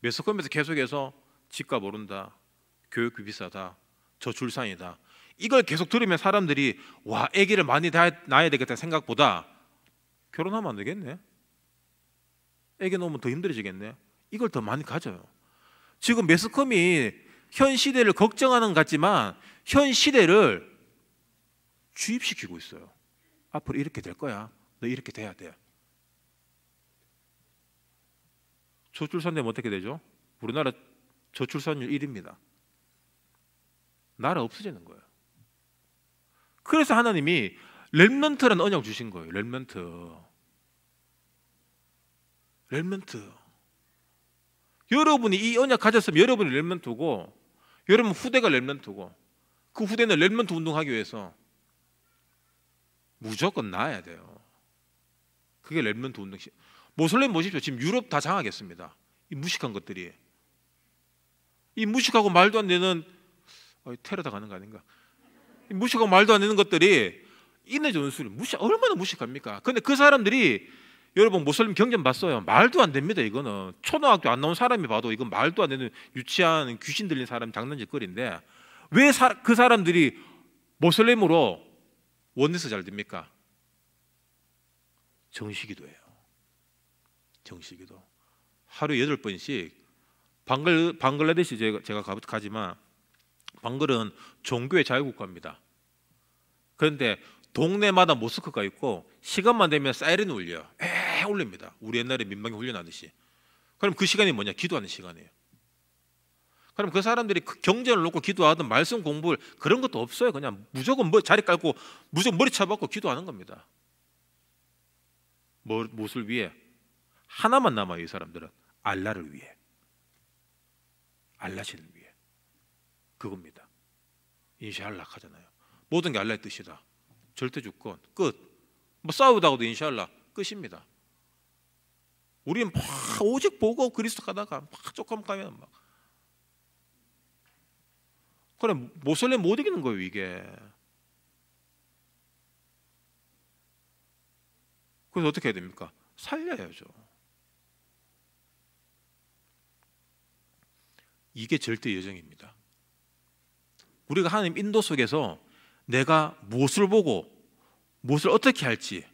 매스컴에서 계속해서 집값 오른다, 교육비 비싸다, 저출산이다. 이걸 계속 들으면 사람들이 와 아기를 많이 낳아야 되겠다 생각보다 결혼하면 안 되겠네. 아기 놓으면 더 힘들어지겠네. 이걸 더 많이 가져요. 지금 매스컴이 현 시대를 걱정하는 것 같지만 현 시대를 주입시키고 있어요. 앞으로 이렇게 될 거야. 너 이렇게 돼야 돼. 저출산되면 어떻게 되죠? 우리나라 저출산율 1입니다. 나라 없어지는 거예요. 그래서 하나님이 렘넌트라는 언약 주신 거예요. 렘넌트. 렘넌트. 여러분이 이 언약 가졌으면 여러분이 렘넌트고 여러분 후대가 렘런트고 그 후대는 렘런트 운동하기 위해서 무조건 나아야 돼요. 그게 렘런트 운동. 모슬렘 보십시오. 지금 유럽 다 장악했습니다. 이 무식한 것들이 이 무식하고 말도 안 되는 어, 테러다 가는 거 아닌가? 이 무식하고 말도 안 되는 것들이 인내 전술이 무식 얼마나 무식합니까? 근데 그 사람들이 여러분 모슬림 경전 봤어요? 말도 안 됩니다. 이거는 초등학교 안 나온 사람이 봐도 이건 말도 안 되는 유치한 귀신 들린 사람 장난질거리인데 왜 그 사람들이 모슬림으로 원해서 잘 됩니까? 정식이도해요정식이도 하루 여덟 번씩 방글 방글라데시 제가, 제가 가지만 방글은 종교의 자유국가입니다. 그런데 동네마다 모스크가 있고 시간만 되면 사이렌 울려. 에이, 올립니다. 우리 옛날에 민방위 훈련하듯이. 그럼 그 시간이 뭐냐? 기도하는 시간이에요. 그럼 그 사람들이 그 경제를 놓고 기도하든 말씀 공부를 그런 것도 없어요. 그냥 무조건 뭐 자리 깔고 무조건 머리 쳐박고 기도하는 겁니다. 뭐, 무엇을 위해? 하나만 남아요. 이 사람들은 알라를 위해. 알라신을 위해. 그겁니다. 인샬라 하잖아요. 모든 게 알라의 뜻이다. 절대 주권 끝. 뭐 싸우다가도 인샬라 끝입니다. 우리는 막 오직 보고 그리스도 가다가 막 조금 가면 막 그래 모슬렘 못 이기는 거예요 이게. 그래서 어떻게 해야 됩니까? 살려야죠. 이게 절대 여정입니다. 우리가 하나님 인도 속에서 내가 무엇을 보고 무엇을 어떻게 할지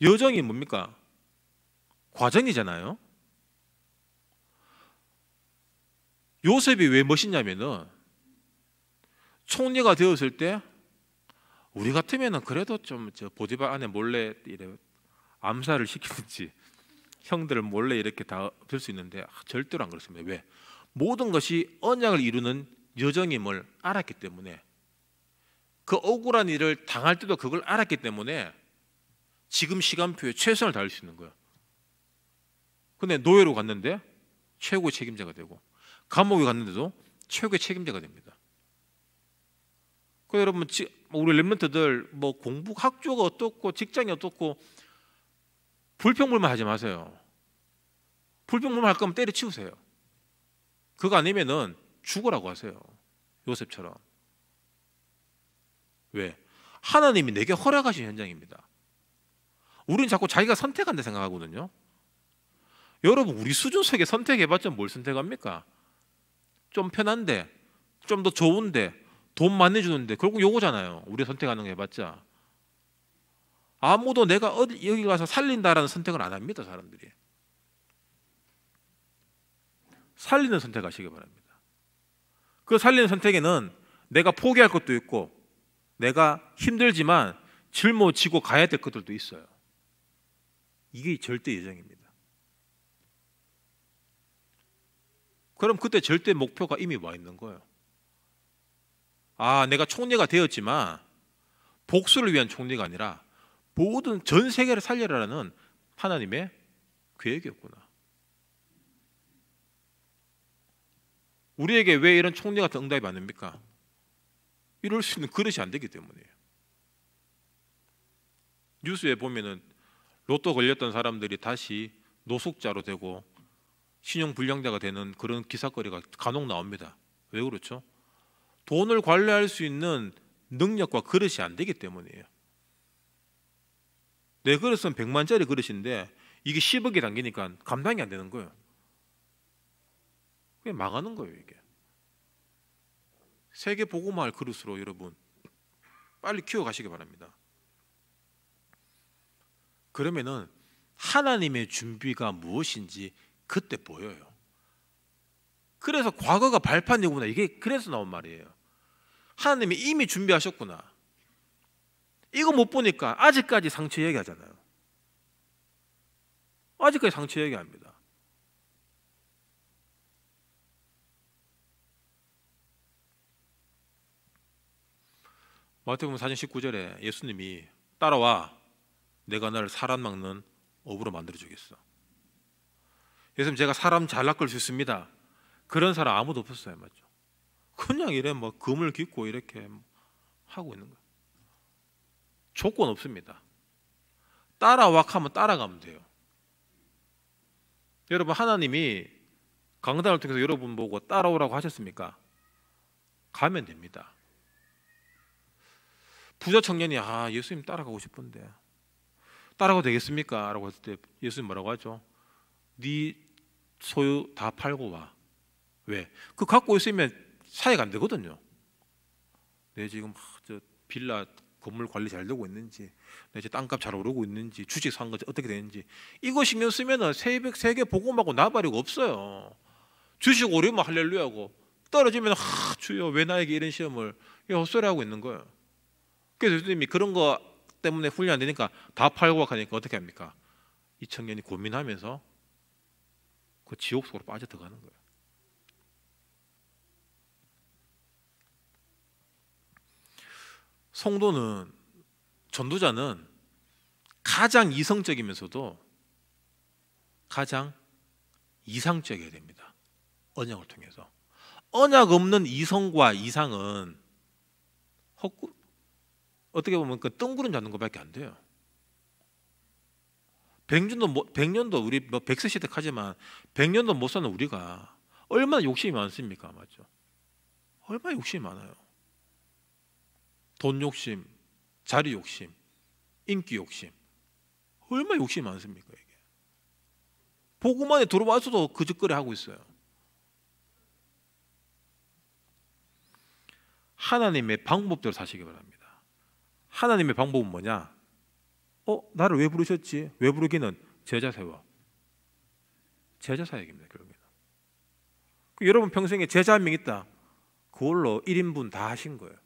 여정이 뭡니까? 과정이잖아요. 요셉이 왜 멋있냐면은 총리가 되었을 때 우리 같으면은 그래도 좀 저 보디발 안에 몰래 이래 암살을 시키든지 형들을 몰래 이렇게 다될수 있는데 아, 절대로 안 그렇습니다. 왜? 모든 것이 언약을 이루는 여정임을 알았기 때문에 그 억울한 일을 당할 때도 그걸 알았기 때문에 지금 시간표에 최선을 다할 수 있는 거야. 근데 노예로 갔는데 최고의 책임자가 되고 감옥에 갔는데도 최고의 책임자가 됩니다. 그 여러분 뭐 우리 렘런트들 뭐 공부 학교가 어떻고 직장이 어떻고 불평불만 하지 마세요. 불평불만 할 거면 때려치우세요. 그거 아니면은 죽으라고 하세요. 요셉처럼. 왜? 하나님이 내게 허락하신 현장입니다. 우리는 자꾸 자기가 선택한다 생각하거든요. 여러분 우리 수준 속에 선택해봤자 뭘 선택합니까? 좀 편한데, 좀 더 좋은데, 돈 많이 주는데 결국 요거잖아요. 우리 선택하는 게 해봤자 아무도 내가 어디 여기 가서 살린다라는 선택을 안 합니다. 사람들이 살리는 선택하시기 바랍니다. 그 살리는 선택에는 내가 포기할 것도 있고 내가 힘들지만 짊어지고 가야 될 것들도 있어요. 이게 절대 예정입니다. 그럼 그때 절대 목표가 이미 와 있는 거예요. 아, 내가 총리가 되었지만 복수를 위한 총리가 아니라 모든 전 세계를 살려라는 하나님의 계획이었구나. 우리에게 왜 이런 총리 같은 응답이 안 됩니까? 이럴 수 있는 그릇이 안 되기 때문이에요. 뉴스에 보면은 로또 걸렸던 사람들이 다시 노숙자로 되고 신용불량자가 되는 그런 기사거리가 간혹 나옵니다. 왜 그렇죠? 돈을 관리할 수 있는 능력과 그릇이 안 되기 때문이에요. 내 그릇은 100만짜리 그릇인데 이게 10억이 당기니까 감당이 안 되는 거예요. 그냥 망하는 거예요, 이게. 세계 보고마을 그릇으로 여러분 빨리 키워 가시기 바랍니다. 그러면은 하나님의 준비가 무엇인지 그때 보여요. 그래서 과거가 발판이구나. 이게 그래서 나온 말이에요. 하나님이 이미 준비하셨구나. 이거 못 보니까 아직까지 상처 얘기하잖아요. 아직까지 상처 얘기합니다. 마태복음 4장 19절에 예수님이 따라와 내가 나를 살아막는 업으로 만들어 주겠어. 예수님 제가 사람 잘 낚을 수 있습니다. 그런 사람 아무도 없었어요, 맞죠? 그냥 이래 뭐 금을 깃고 이렇게 뭐 하고 있는 거. 조건 없습니다. 따라와 하면 따라가면 돼요. 여러분 하나님이 강단을 통해서 여러분 보고 따라오라고 하셨습니까? 가면 됩니다. 부자 청년이 아 예수님 따라가고 싶은데 따라가 되겠습니까? 라고 했을 때 예수님 뭐라고 하죠? 네 소유 다 팔고 와. 왜? 그 갖고 있으면 사회가 안 되거든요. 내 지금 저 빌라 건물 관리 잘 되고 있는지, 내 지금 땅값 잘 오르고 있는지, 주식 산 거지 어떻게 되는지 이거 신경 쓰면은 세계 세계 복음하고 나발이 없어요. 주식 오르면 할렐루야고 떨어지면 하 주여 왜 나에게 이런 시험을 헛소리하고 있는 거예요. 그래서 예님이 그런 거 때문에 훈련 안 되니까 다 팔고 가니까 어떻게 합니까? 이 청년이 고민하면서 그 지옥 속으로 빠져 들어가는 거예요. 성도는 전도자는 가장 이성적이면서도 가장 이상적이어야 됩니다. 언약을 통해서. 언약 없는 이성과 이상은 헛구, 어떻게 보면 그 뜬구름 잡는 것밖에 안 돼요. 백년도 백년도 우리 뭐 백세 시대까지만 백년도 못 사는 우리가 얼마나 욕심이 많습니까, 맞죠? 얼마나 욕심이 많아요. 돈 욕심, 자리 욕심, 인기 욕심, 얼마나 욕심이 많습니까 이게? 보고만에 들어와서도 그짓거리 하고 있어요. 하나님의 방법대로 사시기 바랍니다. 하나님의 방법은 뭐냐? 어, 나를 왜 부르셨지? 왜 부르기는 제자 세워. 제자 사역입니다, 결국에는. 그 여러분 평생에 제자 한 명 있다. 그걸로 1인분 다 하신 거예요.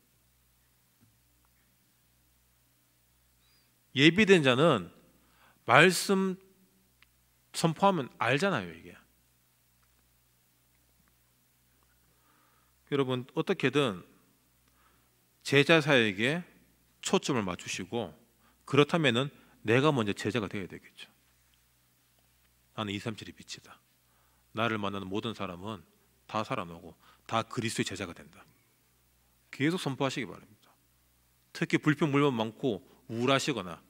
예비된 자는 말씀 선포하면 알잖아요, 이게. 여러분 어떻게든 제자 사역에 초점을 맞추시고 그렇다면은 내가 먼저 제자가 되어야 되겠죠. 나는 2, 3, 7이 빛이다. 나를 만나는 모든 사람은 다 살아나고 다 그리스도의 제자가 된다. 계속 선포하시기 바랍니다. 특히 불평불만 많고 우울하시거나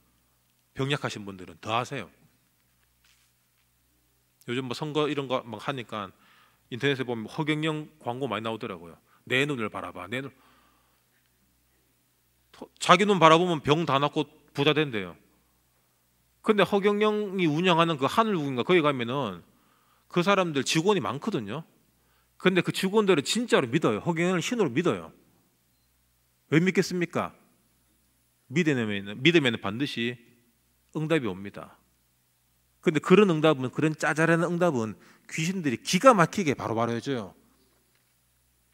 병약하신 분들은 더 하세요. 요즘 뭐 선거 이런 거 막 하니까 인터넷에 보면 허경영 광고 많이 나오더라고요. 내 눈을 바라봐. 내 눈. 자기 눈 바라보면 병 다 낫고 부자 된대요. 근데 허경영이 운영하는 그 하늘국인가 거기 가면은 그 사람들 직원이 많거든요. 근데 그 직원들을 진짜로 믿어요. 허경영을 신으로 믿어요. 왜 믿겠습니까? 믿으면, 믿으면 반드시 응답이 옵니다. 근데 그런 응답은 그런 짜잘한 응답은 귀신들이 기가 막히게 바로바로 해줘요.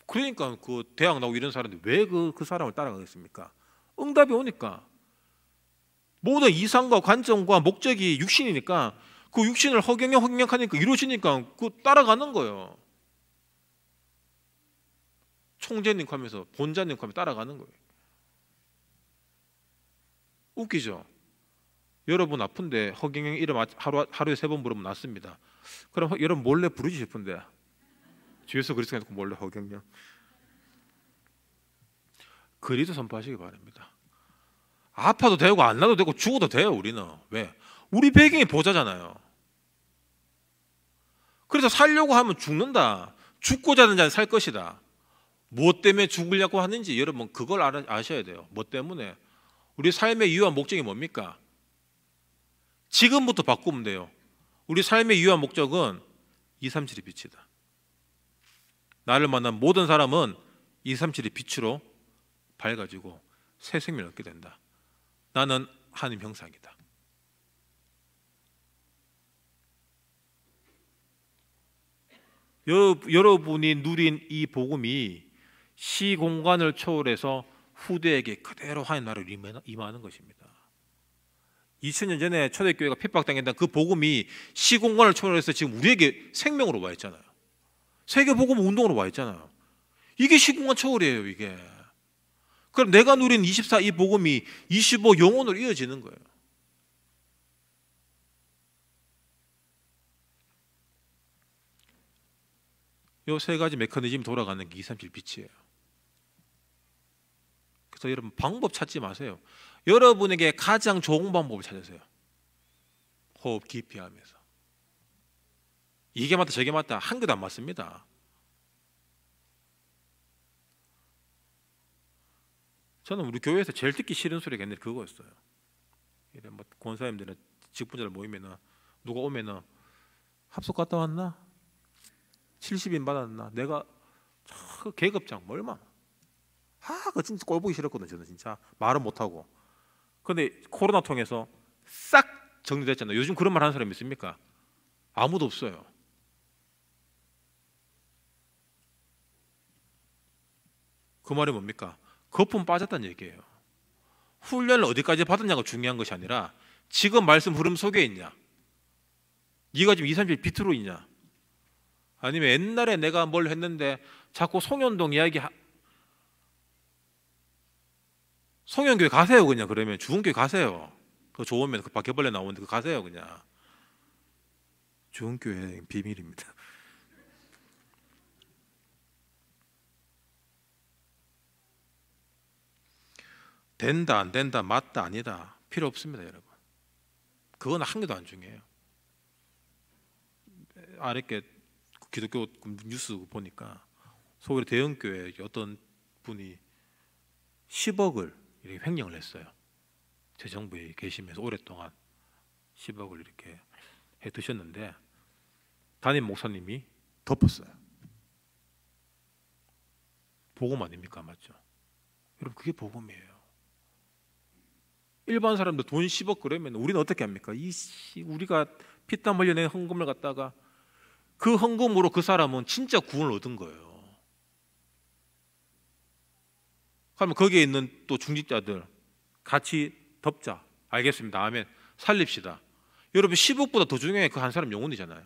그러니까 그 대학 나오고 이런 사람들 왜그그 그 사람을 따라가겠습니까? 응답이 오니까 모든 이상과 관점과 목적이 육신이니까 그 육신을 허경에 허경하니까 이루어지니까 그 따라가는 거예요. 총재님 하면서 본자님 하면 따라가는 거예요. 웃기죠? 여러분 아픈데 허경영 이름 하루, 하루에 세 번부르면 낫습니다. 그럼 여러분 몰래 부르지 싶은데 뒤에서 그랬으니까 몰래 허경영 그리도 선포하시기 바랍니다. 아파도 되고 안 나도 되고 죽어도 돼요 우리는 왜 우리 배경이 보좌잖아요. 그래서 살려고 하면 죽는다. 죽고자 는 자는 살 것이다. 무엇 때문에 죽으려고 하는지 여러분 그걸 아셔야 돼요. 뭐 때문에 우리 삶의 이유와 목적이 뭡니까? 지금부터 바꾸면 돼요. 우리 삶의 이유와 목적은 237의 빛이다. 나를 만난 모든 사람은 237의 빛으로 밝아지고 새 생명을 얻게 된다. 나는 하나님 형상이다. 여러분이 누린 이 복음이 시공간을 초월해서 후대에게 그대로 하나님 나라를 임하는 것입니다. 2000년 전에 초대교회가 핍박당했던 그 복음이 시공간을 초월해서 지금 우리에게 생명으로 와 있잖아요. 세계 복음 운동으로 와 있잖아요. 이게 시공간 초월이에요, 이게. 그럼 내가 누린 24 이 복음이 25 영혼으로 이어지는 거예요. 요 세 가지 메커니즘 돌아가는 게 237빛이에요. 그래서 여러분 방법 찾지 마세요. 여러분에게 가장 좋은 방법을 찾으세요. 호흡 깊이 하면서. 이게 맞다 저게 맞다 한 개도 안 맞습니다. 저는 우리 교회에서 제일 듣기 싫은 소리가 옛날에 그거였어요. 이래 뭐 권사님들은 직분자들 모이면은 누가 오면은 합숙 갔다 왔나? 70인 받았나? 내가 저 계급장 뭐 얼마? 아, 그 진짜 꼴보기 싫었거든 저는 진짜 말은 못 하고. 근데 코로나 통해서 싹 정리됐잖아요. 요즘 그런 말 하는 사람 있습니까? 아무도 없어요. 그 말이 뭡니까? 거품 빠졌다는 얘기예요. 훈련을 어디까지 받았냐가 중요한 것이 아니라 지금 말씀 흐름 속에 있냐? 네가 지금 2, 3일 비트로 있냐? 아니면 옛날에 내가 뭘 했는데 자꾸 송현동 이야기 하... 송현교회 가세요 그냥 그러면 주은교회 가세요. 그 좋으면 그 바퀴벌레 나오는데 그 가세요 그냥. 주은교회 비밀입니다. 된다 안 된다 맞다 아니다 필요 없습니다 여러분 그건 한 개도 안 중요해요 아랫게 기독교 뉴스 보니까 서울 대형교회 어떤 분이 10억을 이렇게 횡령을 했어요 재 정부에 계시면서 오랫동안 10억을 이렇게 해 드셨는데 담임 목사님이 덮었어요 복음 아닙니까 맞죠 여러분 그게 복음이에요 일반 사람들 돈 10억 그러면 우리는 어떻게 합니까? 이 우리가 피땀 흘려낸 헌금을 갖다가 그 헌금으로 그 사람은 진짜 구원을 얻은 거예요. 그러면 거기에 있는 또 중직자들 같이 덮자. 알겠습니다. 아멘. 살립시다. 여러분 10억보다 더 중요해 그 한 사람 영혼이잖아요.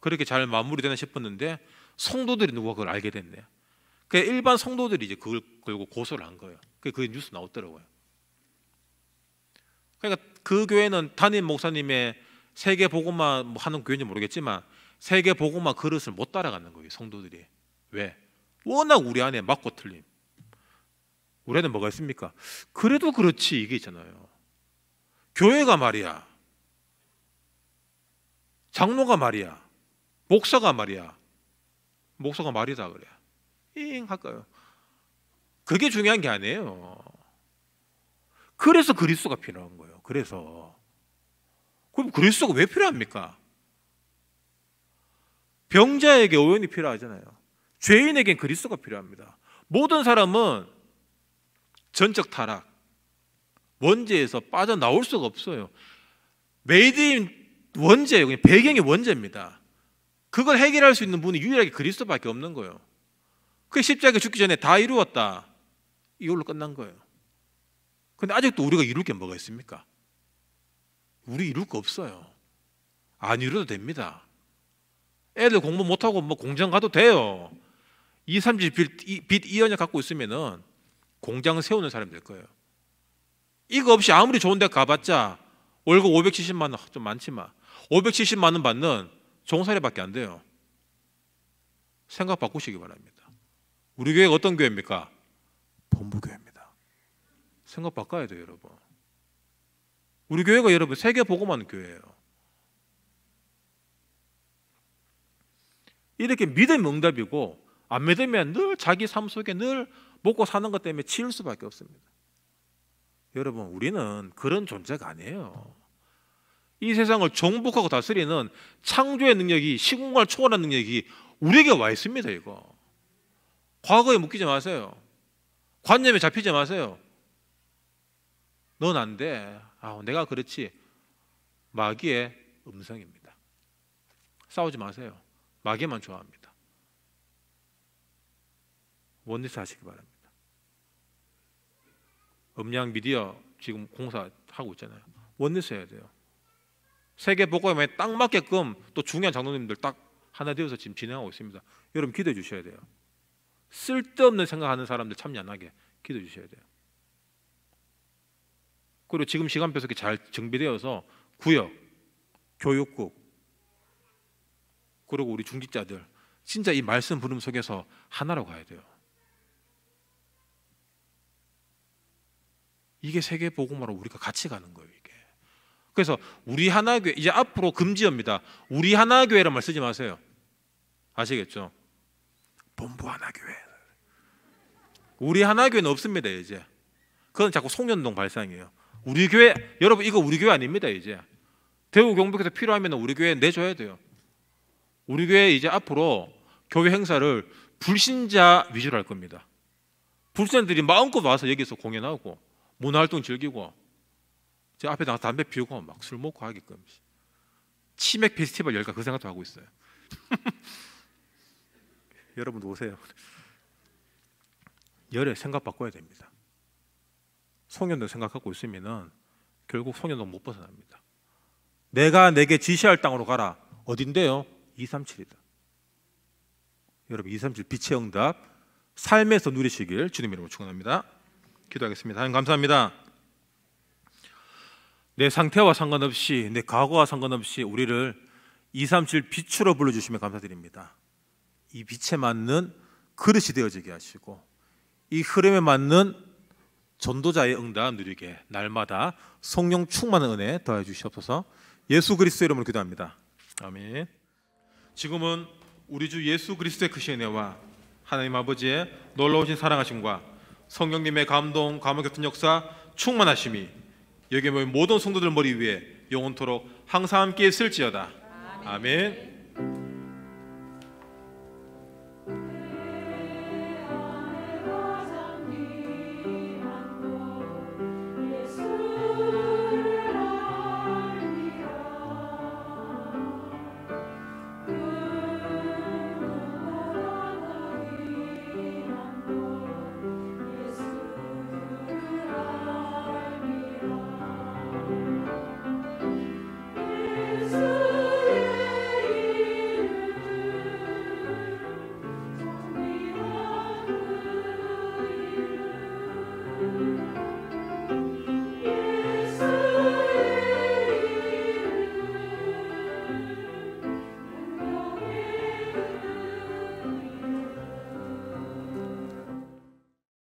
그렇게 잘 마무리되나 싶었는데 성도들이 누가 그걸 알게 됐네요. 그 그러니까 일반 성도들이 이제 그걸 걸고 고소를 한 거예요. 그, 게 그 뉴스 나왔더라고요. 그러니까 그 교회는 담임 목사님의 세계 보고만 뭐 하는 교회인지 모르겠지만 세계 보고만 그릇을 못 따라가는 거예요. 성도들이 왜? 워낙 우리 안에 맞고 틀림. 우리 안에 뭐가 있습니까? 그래도 그렇지 이게 있잖아요. 교회가 말이야. 장로가 말이야. 목사가 말이야. 목사가 말이다 그래. 잉 할까요? 그게 중요한 게 아니에요. 그래서 그리스도가 필요한 거예요. 그래서 그럼 그리스도가 왜 필요합니까? 병자에게 오연이 필요하잖아요. 죄인에겐 그리스도가 필요합니다. 모든 사람은 전적 타락, 원죄에서 빠져나올 수가 없어요. 메이드 인 원죄, 배경이 원죄입니다. 그걸 해결할 수 있는 분이 유일하게 그리스도밖에 없는 거예요. 그 십자가 죽기 전에 다 이루었다. 이걸로 끝난 거예요. 근데 아직도 우리가 이룰 게 뭐가 있습니까? 우리 이룰 거 없어요. 안 이뤄도 됩니다. 애들 공부 못하고 뭐 공장 가도 돼요. 2, 30 빚, 빚2년을 갖고 있으면은 공장 세우는 사람될 거예요. 이거 없이 아무리 좋은 데 가봤자 월급 570만 원 좀 많지만 570만 원 받는 종사례밖에 안 돼요. 생각 바꾸시기 바랍니다. 우리 교회가 어떤 교회입니까? 본부교회입니다. 생각 바꿔야 돼요, 여러분. 우리 교회가 여러분 세계 보고만 교회예요. 이렇게 믿음 응답이고 안 믿으면 늘 자기 삶 속에 늘 먹고 사는 것 때문에 치일 수밖에 없습니다. 여러분 우리는 그런 존재가 아니에요. 이 세상을 정복하고 다스리는 창조의 능력이 시공간을 초월한 능력이 우리에게 와 있습니다. 이거 과거에 묶이지 마세요. 관념에 잡히지 마세요. 넌 안 돼. 아, 내가 그렇지. 마귀의 음성입니다. 싸우지 마세요. 마귀만 좋아합니다. 원리스 하시기 바랍니다. 음양 미디어 지금 공사하고 있잖아요. 원리스 해야 돼요. 세계 복음에 딱 맞게끔 또 중요한 장로님들 딱 하나 되어서 지금 진행하고 있습니다. 여러분 기도해 주셔야 돼요. 쓸데없는 생각하는 사람들 참연하게 기도해 주셔야 돼요. 그리고 지금 시간표에잘 정비되어서 구역, 교육국, 그리고 우리 중직자들 진짜 이 말씀 부름 속에서 하나로 가야 돼요. 이게 세계 복음화로 우리가 같이 가는 거예요. 이게. 그래서 우리 하나교회 이제 앞으로 금지입니다. 우리 하나교회란 말 쓰지 마세요. 아시겠죠? 본부 하나교회. 우리 하나교회는 없습니다 이제. 그건 자꾸 송년동 발상이에요. 우리 교회 여러분 이거 우리 교회 아닙니다 이제. 대우 경북에서 필요하면 우리 교회 내줘야 돼요. 우리 교회 이제 앞으로 교회 행사를 불신자 위주로 할 겁니다. 불신자들이 마음껏 와서 여기서 공연하고 문화활동 즐기고 제 앞에 나가 담배 피우고 막 술 먹고 하게끔 치맥 페스티벌 열까 그 생각도 하고 있어요. [LAUGHS] 여러분 오세요. 열의 생각 바꿔야 됩니다. 송연도 생각하고 있으면 결국 송연도 못 벗어납니다. 내가 내게 지시할 땅으로 가라. 어딘데요? 237이다. 여러분 237 빛의 응답 삶에서 누리시길 주님 이름으로 축원합니다. 기도하겠습니다. 하나님 감사합니다. 내 상태와 상관없이 내 과거와 상관없이 우리를 237 빛으로 불러 주시면 감사드립니다. 이 빛에 맞는 그릇이 되어지게 하시고 이 흐름에 맞는 전도자의 응답 누리게 날마다 성령 충만한 은혜 더해 주시옵소서. 예수 그리스도 이름으로 기도합니다. 아멘. 지금은 우리 주 예수 그리스도의 크신 은혜와 하나님 아버지의 놀라우신 사랑하심과 성령님의 감동, 감화 같은 역사 충만하심이 여기 모인 모든 성도들 머리 위에 영원토록 항상 함께 있을지어다. 아멘.